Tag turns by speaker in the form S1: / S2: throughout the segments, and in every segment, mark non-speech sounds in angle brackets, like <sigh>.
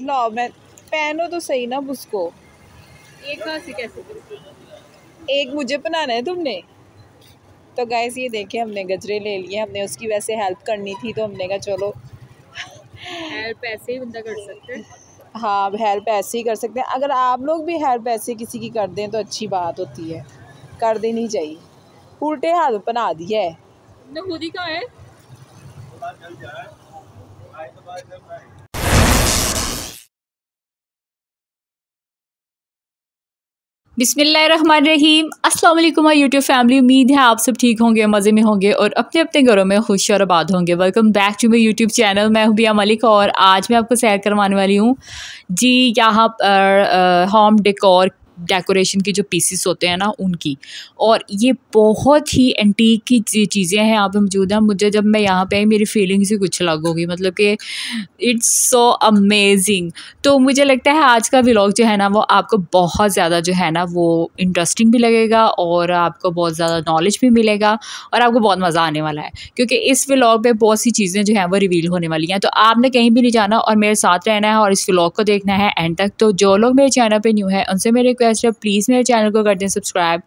S1: लाओ मैं पहनो तो सही ना उसको
S2: एक कैसे
S1: एक मुझे बनाना है तुमने तो गैस ये देखे हमने गजरे ले लिए हमने उसकी वैसे हेल्प करनी थी तो हमने कहा चलो
S2: हेल्प ऐसे ही बंदा कर सकते हैं
S1: हाँ हेल्प ऐसे ही कर सकते हैं अगर आप लोग भी हेल्प ऐसे किसी की कर दें तो अच्छी बात होती है कर देनी चाहिए उल्टे हाथ बना दिया है
S2: खुद ही कहा है बिसमीम अल्लाम माई यूट्यूब फैमिली उम्मीद है आप सब ठीक होंगे मज़े में होंगे और अपने अपने घरों में खुश और आबाद होंगे welcome back to my YouTube channel मैं हबिया मलिक और आज मैं आपको सैर करवाने वाली हूँ जी यहाँ पर होम डेकोर डेकोरेशन के जो पीसीस होते हैं ना उनकी और ये बहुत ही एंटीक की चीज़ें हैं यहाँ पे मौजूद हैं मुझे जब मैं यहाँ पे आई मेरी फीलिंग्स ही कुछ अलग होगी मतलब कि इट्स सो अमेजिंग तो मुझे लगता है आज का व्लॉग जो है ना वो आपको बहुत ज़्यादा जो है ना वो इंटरेस्टिंग भी लगेगा और आपको बहुत ज़्यादा नॉलेज भी मिलेगा और आपको बहुत मज़ा आने वाला है क्योंकि इस व्लॉग में बहुत सी चीज़ें जो हैं वो रिवील होने वाली हैं तो आपने कहीं भी नहीं जाना और मेरे साथ रहना है और इस व्लॉग को देखना है एंड तक तो जो लोग मेरे चैनल पर न्यू है उनसे मेरे रिक्वेस्ट है प्लीज़ मेरे चैनल को कर दें सब्सक्राइब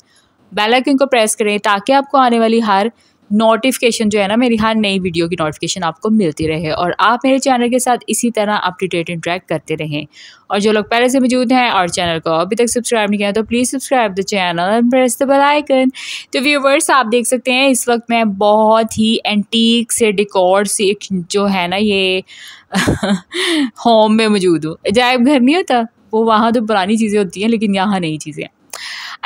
S2: बेल आइकन को प्रेस करें ताकि आपको आने वाली हर नोटिफिकेशन जो है ना मेरी हर नई वीडियो की नोटिफिकेशन आपको मिलती रहे और आप मेरे चैनल के साथ इसी तरह अप टू डेट इंटरेक्ट करते रहें और जो लोग पहले से मौजूद हैं और चैनल को अभी तक सब्सक्राइब नहीं किया तो please subscribe the channel and press the bell icon तो व्यूवर्स आप देख सकते हैं इस वक्त मैं बहुत ही एंटीक से डिकॉर्ड से जो है ना ये होम <laughs> में मौजूद हूँ अजायब घर नहीं होता वो वहाँ तो पुरानी चीज़ें होती हैं लेकिन यहाँ नई चीज़ें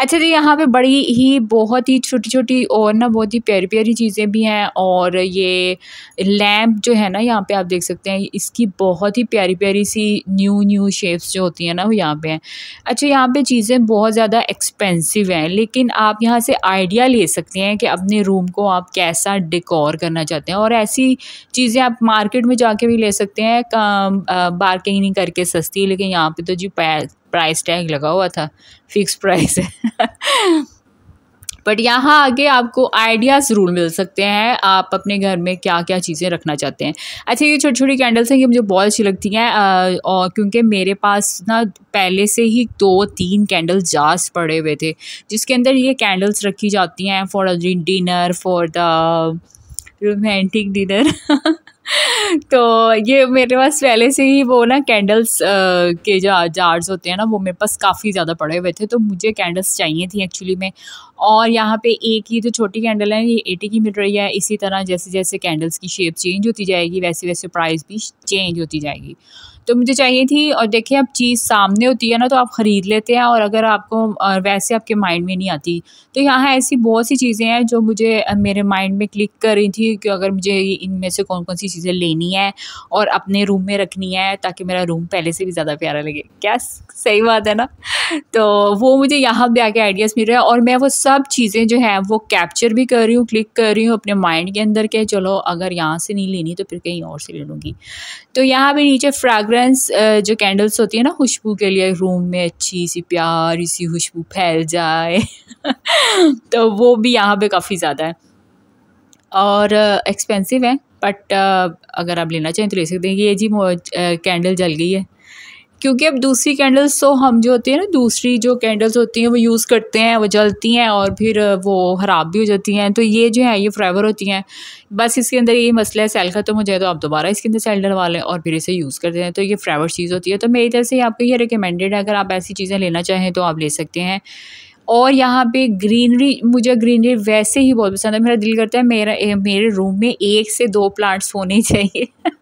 S2: अच्छा जी यहाँ पे बड़ी ही बहुत ही छोटी छोटी और ना बहुत ही प्यारी प्यारी चीज़ें भी हैं और ये लैम्प जो है ना यहाँ पे आप देख सकते हैं इसकी बहुत ही प्यारी प्यारी सी न्यू न्यू शेप्स जो होती हैं ना वो यहाँ पे हैं अच्छा यहाँ पे चीज़ें बहुत ज़्यादा एक्सपेंसिव हैं लेकिन आप यहाँ से आइडिया ले सकते हैं कि अपने रूम को आप कैसा डिकॉर करना चाहते हैं और ऐसी चीज़ें आप मार्केट में जा भी ले सकते हैं बारगेनिंग करके सस्ती लेकिन यहाँ पर तो जी प्राइस टैग लगा हुआ था फिक्स प्राइस है बट <laughs> यहाँ आगे आपको आइडिया ज़रूर मिल सकते हैं आप अपने घर में क्या क्या चीज़ें रखना चाहते हैं अच्छा ये छोटी छोटी कैंडल्स हैं ये मुझे बहुत अच्छी लगती हैं और क्योंकि मेरे पास ना पहले से ही दो तीन कैंडल जार्स पड़े हुए थे जिसके अंदर ये कैंडल्स रखी जाती हैं for dinner for the romantic dinner <laughs> तो ये मेरे पास पहले से ही वो ना कैंडल्स के जो जार्स होते हैं ना वो मेरे पास काफ़ी ज़्यादा पड़े हुए थे तो मुझे कैंडल्स चाहिए थी एक्चुअली में और यहाँ पे एक ये जो छोटी कैंडल है ये एटी की मिल रही है इसी तरह जैसे जैसे कैंडल्स की शेप चेंज होती जाएगी वैसे वैसे प्राइस भी चेंज होती जाएगी तो मुझे चाहिए थी और देखिए अब चीज़ सामने होती है ना तो आप ख़रीद लेते हैं और अगर आपको वैसे आपके माइंड में नहीं आती तो यहाँ ऐसी बहुत सी चीज़ें हैं जो मुझे मेरे माइंड में क्लिक कर रही थी कि अगर मुझे इनमें से कौन कौन सी चीज़ें लेनी है और अपने रूम में रखनी है ताकि मेरा रूम पहले से भी ज़्यादा प्यारा लगे क्या सही बात है ना तो वो मुझे यहाँ पर आके आइडियाज़ मिल रहे हैं और मैं वो सब सब चीज़ें जो है वो कैप्चर भी कर रही हूँ क्लिक कर रही हूँ अपने माइंड के अंदर के चलो अगर यहाँ से नहीं लेनी तो फिर कहीं और से ले लूँगी तो यहाँ पे नीचे फ्रेगरेंस जो कैंडल्स होती है ना खुशबू के लिए रूम में अच्छी सी प्यारी सी खुशबू फैल जाए <laughs> तो वो भी यहाँ पर काफ़ी ज़्यादा है और एक्सपेंसिव है बट अगर आप लेना चाहें तो ले सकते हैं ये जी कैंडल जल गई है क्योंकि अब दूसरी कैंडल्स तो हम जो होती है ना दूसरी जो कैंडल्स होती हैं वो यूज़ करते हैं वो जलती हैं और फिर वो ख़राब भी हो जाती हैं तो ये जो है ये फ्राइवर होती हैं बस इसके अंदर ये मसला है सेल ख़त्म हो जाए तो आप दोबारा इसके अंदर सेल डलवा लें और फिर इसे यूज़ करते हैं तो ये फ्राइवर चीज़ होती है तो मेरी तरफ से आपको ये रिकमेंडेड है अगर आप ऐसी चीज़ें लेना चाहें तो आप ले सकते हैं और यहाँ पे ग्रीनरी मुझे ग्रीनरी वैसे ही बहुत पसंद है मेरा दिल करता है मेरा मेरे रूम में एक से दो प्लांट्स होने चाहिए <laughs>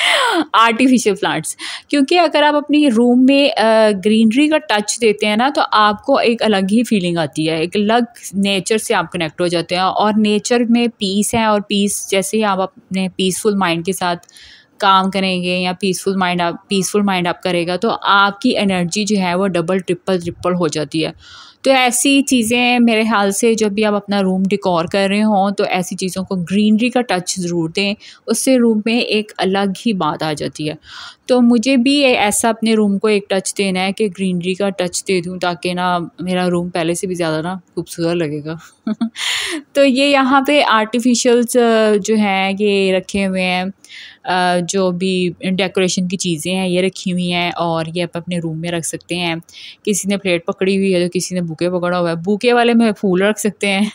S2: आर्टिफिशियल प्लांट्स क्योंकि अगर आप अपनी रूम में ग्रीनरी का टच देते हैं ना तो आपको एक अलग ही फीलिंग आती है एक अलग नेचर से आप कनेक्ट हो जाते हैं और नेचर में पीस है और पीस जैसे ही आप अपने पीसफुल माइंड के साथ काम करेंगे या पीसफुल माइंड आप पीसफुल माइंड आप करेगा तो आपकी एनर्जी जो है वो डबल ट्रिपल ट्रिपल हो जाती है तो ऐसी चीज़ें मेरे ख्याल से जब भी आप अपना रूम डिकॉर कर रहे हों तो ऐसी चीज़ों को ग्रीनरी का टच ज़रूर दें उससे रूम में एक अलग ही बात आ जाती है तो मुझे भी ऐसा अपने रूम को एक टच देना है कि ग्रीनरी का टच दे दूँ ताकि ना मेरा रूम पहले से भी ज़्यादा ना खूबसूरत लगेगा <laughs> तो ये यहाँ पे आर्टिफिशल्स जो हैं ये रखे हुए हैं जो भी डेकोरेशन की चीज़ें हैं ये रखी हुई हैं और ये आप अपने रूम में रख सकते हैं किसी ने प्लेट पकड़ी हुई है तो किसी ने बुके पकड़ा हुआ है बुके वाले में फूल रख सकते हैं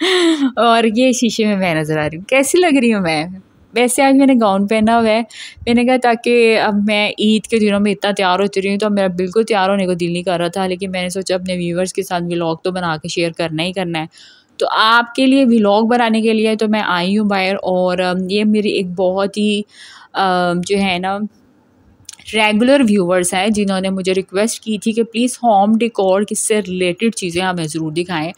S2: <laughs> और ये शीशे में मैं नज़र आ रही हूँ कैसी लग रही हूँ मैं वैसे आज मैंने गाउन पहना हुआ है मैंने कहा ताकि अब मैं ईद के दिनों में इतना तैयार होती रही हूँ तो अब मेरा बिल्कुल तैयार होने को दिल नहीं कर रहा था लेकिन मैंने सोचा अपने व्यूवर्स के साथ व्लॉग तो बना के शेयर करना ही करना है तो आपके लिए व्लॉग बनाने के लिए तो मैं आई हूँ बाहर और ये मेरी एक बहुत ही जो है ना रेगुलर व्यूवर्स हैं जिन्होंने मुझे रिक्वेस्ट की थी कि प्लीज़ होम डिकोर किससे रिलेटेड चीज़ें हमें ज़रूर दिखाएं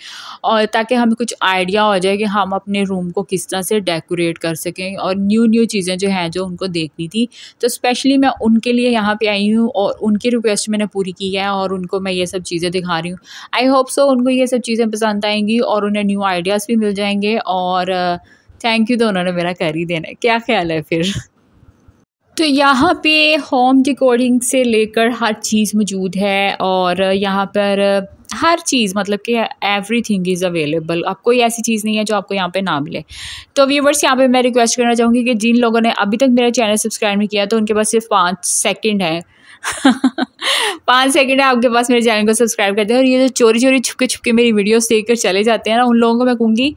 S2: और ताकि हमें कुछ आइडिया हो जाए कि हम अपने रूम को किस तरह से डेकोरेट कर सकें और न्यू न्यू चीज़ें जो हैं जो उनको देखनी थी तो स्पेशली मैं उनके लिए यहाँ पर आई हूँ और उनकी रिक्वेस्ट मैंने पूरी की है और उनको मैं ये सब चीज़ें दिखा रही हूँ आई होप सो उनको ये सब चीज़ें पसंद आएंगी और उन्हें न्यू आइडियाज़ भी मिल जाएंगे और थैंक uh, यू तो उन्होंने मेरा कर ही देना क्या ख्याल है फिर तो यहाँ पे होम डिकोडिंग से लेकर हर चीज़ मौजूद है और यहाँ पर हर चीज़ मतलब कि एवरी थिंग इज़ अवेलेबल आप कोई ऐसी चीज़ नहीं है जो आपको यहाँ पे ना मिले तो व्यूवर्स यहाँ पे मैं रिक्वेस्ट करना चाहूँगी कि जिन लोगों ने अभी तक मेरा चैनल सब्सक्राइब नहीं किया तो उनके पास सिर्फ पाँच सेकंड है <laughs> पाँच सेकंड है आपके पास मेरे चैनल को सब्सक्राइब कर दें और ये जो चोरी चोरी छुपके छुपके मेरी वीडियोस कर चले जाते हैं ना उन लोगों को मैं कहूँगी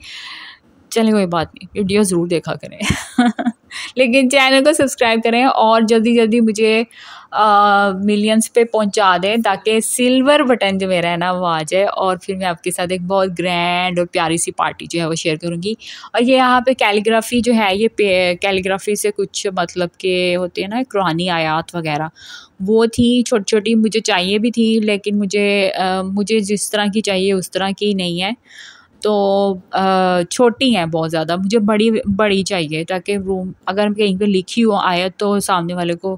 S2: चलें कोई बात नहीं वीडियो ज़रूर देखा करें <laughs> लेकिन चैनल को सब्सक्राइब करें और जल्दी जल्दी मुझे मिलियंस पे पहुंचा दें ताकि सिल्वर बटन जो मेरा है ना वो आ जाए और फिर मैं आपके साथ एक बहुत ग्रैंड और प्यारी सी पार्टी जो है वो शेयर करूँगी और ये यहाँ पे कैलीग्राफी जो है ये कैलीग्राफी से कुछ मतलब के होते हैं ना कुरानी आयात वगैरह वो थी छोटी छोटी मुझे चाहिए भी थी लेकिन मुझे आ, मुझे जिस तरह की चाहिए उस तरह की नहीं है तो छोटी हैं बहुत ज़्यादा मुझे बड़ी बड़ी चाहिए ताकि रूम अगर कहीं पे लिखी हो आयत तो सामने वाले को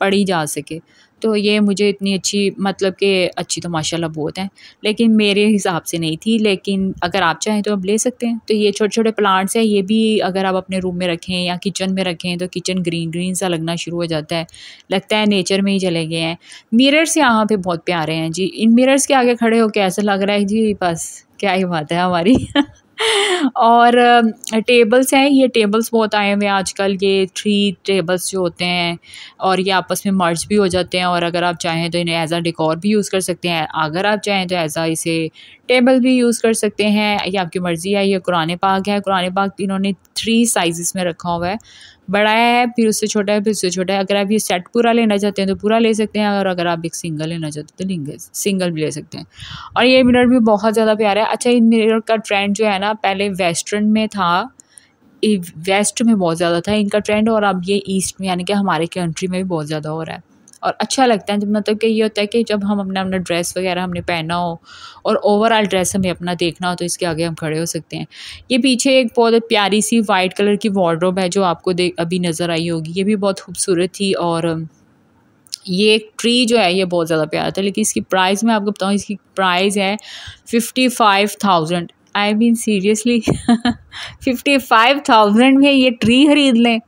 S2: पढ़ी जा सके तो ये मुझे इतनी अच्छी मतलब कि अच्छी तो माशाल्लाह बहुत हैं लेकिन मेरे हिसाब से नहीं थी लेकिन अगर आप चाहें तो आप ले सकते हैं तो ये छोटे छोटे प्लांट्स हैं ये भी अगर आप अपने रूम में रखें या किचन में रखें तो किचन ग्रीन ग्रीन सा लगना शुरू हो जाता है लगता है नेचर में ही चले गए हैं मिरर्स यहाँ पर बहुत प्यारे हैं जी इन मिरर्स के आगे खड़े होकर ऐसा लग रहा है जी बस क्या ही बात है हमारी <laughs> और टेबल्स हैं ये टेबल्स बहुत आए हुए हैं आजकल ये थ्री टेबल्स जो होते हैं और ये आपस में मर्ज भी हो जाते हैं और अगर आप चाहें तो इन्हें एज़ आ डेकोर भी यूज़ कर सकते हैं अगर आप चाहें तो एज़ आ इसे टेबल भी यूज़ कर सकते हैं ये आपकी मर्ज़ी है ये कुरान पाक है कुरान पाक इन्होंने थ्री साइज़ में रखा हुआ है बड़ा है फिर उससे छोटा है फिर उससे छोटा है अगर आप ये सेट पूरा लेना चाहते हैं तो पूरा ले सकते हैं और अगर आप एक सिंगल लेना चाहते हैं तो सिंगल भी ले सकते हैं और ये मिरर भी बहुत ज़्यादा प्यारा है अच्छा इन मिरर का ट्रेंड जो है ना पहले वेस्टर्न में था वेस्ट में बहुत ज़्यादा था इनका ट्रेंड और अब ये ईस्ट में यानी कि हमारे कंट्री में भी बहुत ज़्यादा हो रहा है और अच्छा लगता है जब मतलब कि ये होता है कि जब हम अपना अपना ड्रेस वगैरह हमने पहना हो और ओवरऑल ड्रेस हमें अपना देखना हो तो इसके आगे हम खड़े हो सकते हैं ये पीछे एक बहुत प्यारी सी वाइट कलर की वार्ड्रोब है जो आपको देख अभी नज़र आई होगी ये भी बहुत खूबसूरत थी और ये एक ट्री जो है ये बहुत ज़्यादा प्यारा था लेकिन इसकी प्राइस मैं आपको बताऊँ इसकी प्राइस है fifty five thousand I mean seriously fifty five thousand में ये ट्री खरीद लें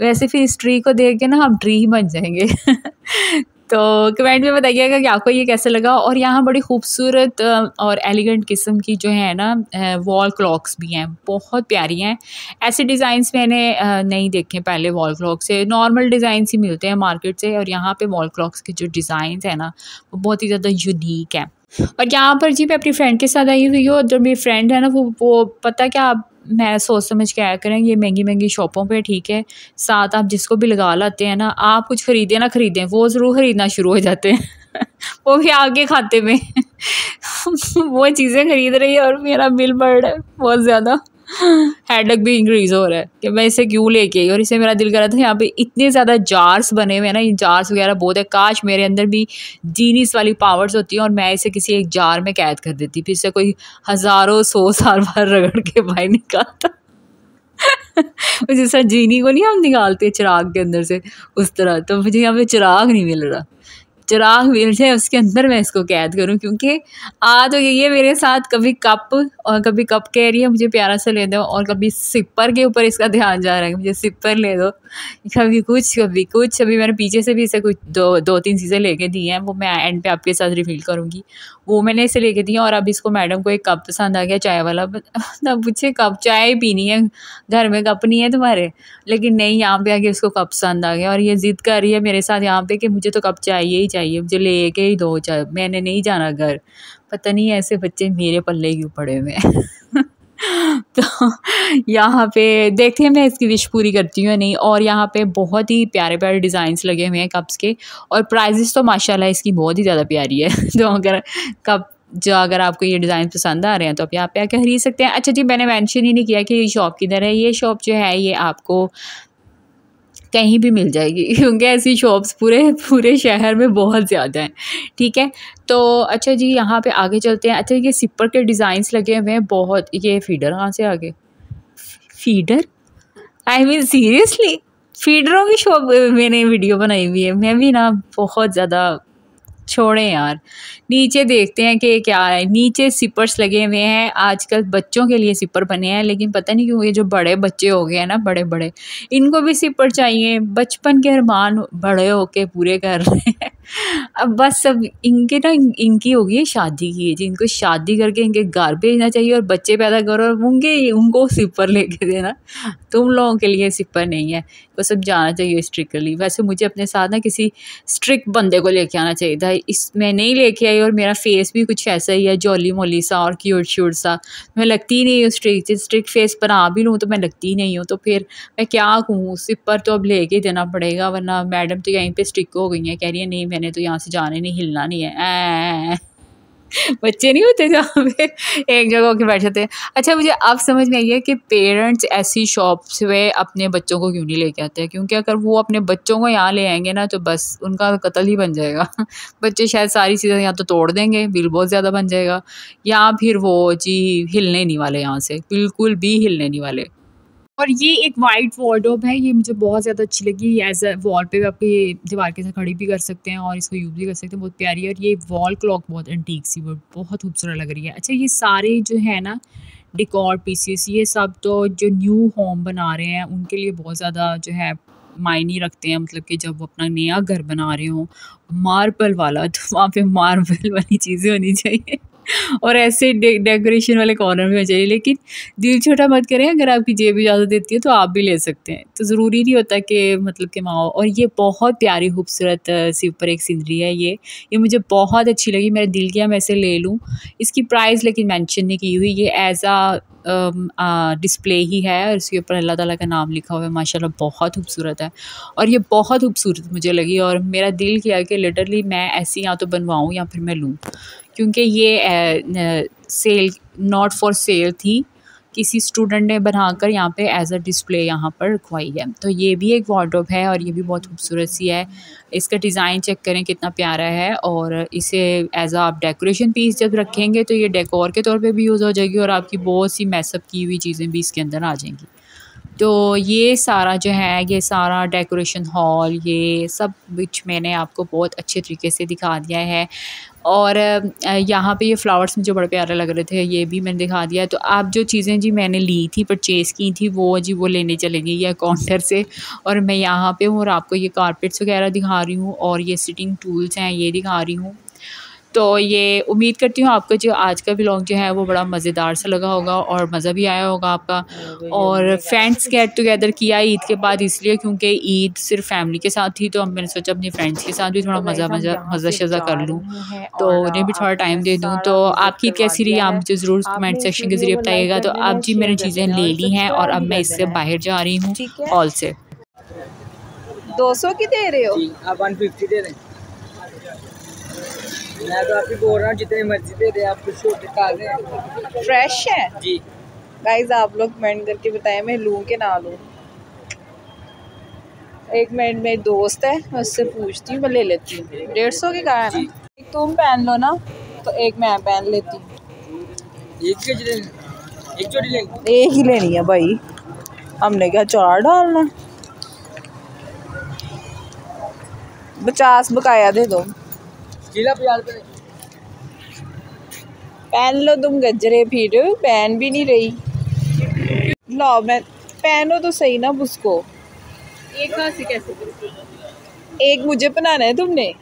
S2: वैसे फिर इस ट्री को देख के ना आप ट्री ही बन जाएंगे <laughs> तो कमेंट में बताइएगा कि आपको ये कैसे लगा और यहाँ बड़ी खूबसूरत और एलिगेंट किस्म की जो है ना वॉल क्लॉक्स भी हैं बहुत प्यारी हैं ऐसे डिज़ाइंस मैंने नहीं देखे पहले वॉल क्लॉक से नॉर्मल डिज़ाइंस ही मिलते हैं मार्केट से और यहाँ पे वॉल क्लॉक्स के जो डिज़ाइंस हैं ना वो बहुत ही ज़्यादा यूनिक हैं और यहाँ पर जी मैं अपनी फ्रेंड के साथ आई हुई हूँ और जो मेरी फ्रेंड है ना वो वो पता क्या आप मैं सोच समझ के आया करें ये महंगी महंगी शॉपों पे ठीक है साथ आप जिसको भी लगा लाते हैं ना आप कुछ ख़रीदें ना ख़रीदें वो ज़रूर ख़रीदना शुरू हो जाते हैं <laughs> वो भी आगे खाते में <laughs> वो चीज़ें ख़रीद रही है और मेरा बिल बढ़ रहा है बहुत ज़्यादा हेडक भी इंक्रीज हो रहा है कि मैं इसे क्यों लेके आई और इसे मेरा दिल कर रहा था यहाँ पे इतने ज़्यादा जार्स बने हुए हैं ना ये जार्स वगैरह बहुत है काश मेरे अंदर भी जीनीस वाली पावर्स होती हैं और मैं इसे किसी एक जार में कैद कर देती फिर इसे कोई हज़ारों सौ साल बाहर रगड़ के बाहर निकालता जिस तरह जीनी को नहीं हम निकालते चिराग के अंदर से उस तरह तो मुझे यहाँ पे चिराग नहीं मिल रहा चिराग राग है उसके अंदर मैं इसको कैद करूँ क्योंकि आ तो यही है मेरे साथ कभी कप और कभी कप कह रही है मुझे प्यारा सा ले दो और कभी सिपर के ऊपर इसका ध्यान जा रहा है मुझे सिपर ले दो कभी कुछ कभी कुछ अभी मैंने पीछे से भी इसे कुछ दो दो तीन चीज़ें लेके दी हैं वो मैं एंड पे आपके साथ रिवील करूँगी वो मैंने इसे लेके दिया और अब इसको मैडम को एक कप पसंद आ गया चाय वाला ना <laughs> मुझे कप चाय पीनी है घर में कप नहीं है तुम्हारे लेकिन नहीं यहाँ पे आके उसको कप पसंद आ गया और ये ज़िद कर रही है मेरे साथ यहाँ पे कि मुझे तो कप चाहिए ही चाहिए मुझे ले के ही दो चाय मैंने नहीं जाना घर पता नहीं ऐसे बच्चे मेरे पल्ले क्यों पड़े हुए हैं <laughs> <laughs> तो यहाँ पे देखते हैं मैं इसकी विश पूरी करती हूँ या नहीं और यहाँ पे बहुत ही प्यारे प्यारे डिज़ाइंस लगे हुए हैं कप्स के और प्राइजेस तो माशाल्लाह इसकी बहुत ही ज़्यादा प्यारी है <laughs> तो अगर कप जो अगर आपको ये डिज़ाइन पसंद आ रहे हैं तो आप यहाँ पे आके खरीद सकते हैं अच्छा जी मैंने मेंशन ही नहीं किया कि ये शॉप किधर है ये शॉप जो है ये आपको कहीं भी मिल जाएगी <laughs> क्योंकि ऐसी शॉप्स पूरे पूरे शहर में बहुत ज़्यादा हैं ठीक है तो अच्छा जी यहाँ पे आगे चलते हैं अच्छा ये सिपर के डिज़ाइंस लगे हुए हैं बहुत ये फीडर कहाँ से आगे फीडर आई मीन सीरियसली फीडरों की शॉप मैंने वीडियो बनाई हुई है मैं भी ना बहुत ज़्यादा छोड़ें यार नीचे देखते हैं कि क्या है नीचे सिपर्स लगे हुए हैं आजकल बच्चों के लिए सिपर बने हैं लेकिन पता नहीं क्यों ये जो बड़े बच्चे हो गए हैं ना बड़े बड़े इनको भी सिपर चाहिए बचपन के अरमान बड़े होके पूरे कर रहे हैं अब बस अब इनके ना इनकी होगी शादी की जिनको शादी करके इनके घर भेजना चाहिए और बच्चे पैदा करो और उनके उनको सिपर लेके देना तुम लोगों के लिए सिपर नहीं है वो सब जाना चाहिए स्ट्रिक्टली वैसे मुझे अपने साथ ना किसी स्ट्रिक्ट बंदे को लेके आना चाहिए था इस मैं नहीं लेके आई और मेरा फेस भी कुछ ऐसा ही है जॉली मोली सा और क्यूट श्यूट सा मैं लगती ही नहीं हूँ स्ट्रिक्ट स्ट्रिक्ट फेस बना भी लूँ तो मैं लगती ही नहीं हूँ तो फिर मैं क्या कहूँ सिपर तो अब लेके देना पड़ेगा वरना मैडम तो यहीं पर स्ट्रिक हो गई हैं कह रही है नहीं मैंने तो यहाँ से जाने नहीं हिलना नहीं है बच्चे नहीं होते जहाँ पे एक जगह होकर बैठ जाते अच्छा मुझे अब समझ में आई है कि पेरेंट्स ऐसी शॉप्स में अपने बच्चों को क्यों नहीं लेके आते हैं क्योंकि अगर वो अपने बच्चों को यहाँ ले आएंगे ना तो बस उनका कत्ल ही बन जाएगा <laughs> बच्चे शायद सारी चीज़ें यहाँ तो तोड़ देंगे बिल बहुत ज़्यादा बन जाएगा या फिर वो जी हिलने नहीं वाले यहाँ से बिल्कुल भी हिलने नहीं वाले और ये एक वाइट वॉर्डोब है ये मुझे बहुत ज़्यादा अच्छी लगी एज अ वॉल पे ये दीवार के साथ खड़ी भी कर सकते हैं और इसको यूज़ भी कर सकते हैं बहुत प्यारी है और ये वॉल क्लॉक बहुत एंटीक सी बहुत खूबसूरत लग रही है अच्छा ये सारे जो है ना डिकॉर पीसीस ये सब तो जो न्यू होम बना रहे हैं उनके लिए बहुत ज़्यादा जो है मायने रखते हैं मतलब कि जब वो अपना नया घर बना रहे हो मार्बल वाला तो वहाँ पे मार्बल <laughs> वाली चीज़ें होनी चाहिए और ऐसे डे, डेकोरेशन वाले कॉर्नर में चाहिए लेकिन दिल छोटा मत करें अगर आपकी जेब इजाज़त देती है तो आप भी ले सकते हैं तो ज़रूरी नहीं होता कि मतलब कि माओ और ये बहुत प्यारी खूबसूरत सी ऊपर एक सीनरी है ये ये मुझे बहुत अच्छी लगी मेरा दिल किया मैं इसे ले लूँ इसकी प्राइस लेकिन मैंशन नहीं की हुई ये एज आ डिस्प्ले ही है और इसके ऊपर अल्लाह ताला का नाम लिखा हुआ है माशाल्लाह बहुत खूबसूरत है और ये बहुत खूबसूरत मुझे लगी और मेरा दिल किया कि लिटरली मैं ऐसी या तो बनवाऊँ या फिर मैं लूँ क्योंकि ये सेल नॉट फॉर सेल थी किसी स्टूडेंट ने बनाकर यहाँ पे एज अ डिस्प्ले यहाँ पर रखवाई है तो ये भी एक वार्ड्रोब है और ये भी बहुत खूबसूरत सी है इसका डिज़ाइन चेक करें कितना प्यारा है और इसे एज अ आप डेकोरेशन पीस जब रखेंगे तो ये डेकोर के तौर पर भी यूज़ हो जाएगी और आपकी बहुत सी मैसअप की हुई चीज़ें भी इसके अंदर आ जाएंगी तो ये सारा जो है ये सारा डेकोरेशन हॉल ये सब बिच मैंने आपको बहुत अच्छे तरीके से दिखा दिया है और यहाँ पे ये फ्लावर्स मुझे बड़े प्यारे लग रहे थे ये भी मैंने दिखा दिया तो आप जो चीज़ें जी मैंने ली थी परचेज़ की थी वो जी वो लेने चले गई है काउंटर से और मैं यहाँ पे हूँ और आपको ये कारपेट्स वगैरह दिखा रही हूँ और ये सिटिंग टूल्स हैं ये दिखा रही हूँ तो ये उम्मीद करती हूँ आपका जो आज का ब्लॉग जो है वो बड़ा मज़ेदार सा लगा होगा और मज़ा भी आया होगा आपका और फ्रेंड्स गेट टुगेदर किया ईद के बाद इसलिए क्योंकि ईद सिर्फ फैमिली के साथ थी तो अब मैंने सोचा अपने फ्रेंड्स के साथ भी थोड़ा तो मज़ा मज़ा मज़ा शज़ा कर लूँ तो उन्हें भी थोड़ा टाइम दे दूँ तो आपकी कैसी रही आप मुझे ज़रूर कमेंट सेक्शन के ज़रिए बताइएगा तो आप जी मैंने चीज़ें ले ली हैं और अब मैं इससे बाहर जा रही हूँ हॉल से
S1: दो सौ की दे रहे हो आप वन फिफ्टी दे रहे हैं मैं तो आपकी बोल रहा हूँ जितनी मर्जी दे दे आप कुछ फ्रेश है जी गाइज आप लोग कमेंट करके मैं ना एक मिनट दोस्त है मैं उससे पूछती हूँ मैं ले लेती हूँ डेढ़ सौ के कहा है ना एक तुम पहन लो ना तो एक मैं पहन लेती हूँ एक, एक ही लेनी है भाई हमने क्या चार डालना पचास बकाया दे दो पहन लो तुम गजरे फिर पहन भी नहीं रही लाओ मैं पहनो तो सही ना उसको एक कैसे एक मुझे बनाना है तुमने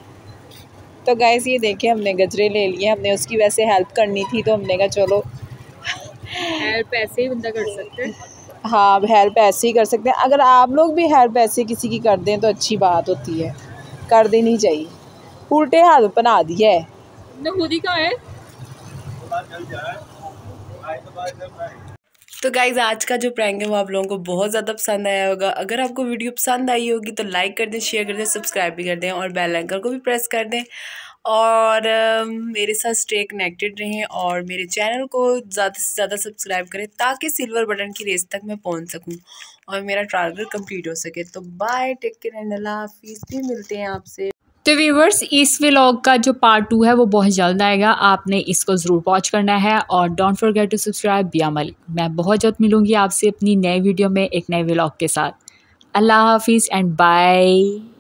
S1: तो गैस ये देखे हमने गजरे ले लिए हमने उसकी वैसे हेल्प करनी थी तो हमने कहा चलो
S2: हेल्प ऐसे ही बंदा कर सकते
S1: हाँ हेल्प ऐसे ही कर सकते हैं अगर आप लोग भी हेल्प ऐसे किसी की कर दें तो अच्छी बात होती है कर देनी चाहिए उल्टे हाथ बना दिया
S2: है
S1: तो गाइज आज का जो प्रैंक है वो आप लोगों को बहुत ज़्यादा पसंद आया होगा अगर आपको वीडियो पसंद आई होगी तो लाइक कर दें शेयर कर दें सब्सक्राइब भी कर दें और बेल आइकन को भी प्रेस कर दें और मेरे साथ स्टे कनेक्टेड रहें और मेरे चैनल को ज़्यादा से ज़्यादा सब्सक्राइब करें ताकि सिल्वर बटन की रेस तक मैं पहुँच सकूँ और मेरा टारगेट कंप्लीट हो सके तो बाय टेक केयर एंड अल्लाह हाफिज़ भी मिलते हैं आपसे
S2: तो व्यूवर्स इस व्लॉग का जो पार्ट टू है वो बहुत जल्द आएगा आपने इसको ज़रूर वॉच करना है और डोंट फॉरगेट टू सब्सक्राइब बिया मलिक मैं बहुत जल्द मिलूँगी आपसे अपनी नए वीडियो में एक नए व्लॉग के साथ अल्लाह हाफिज़ एंड बाय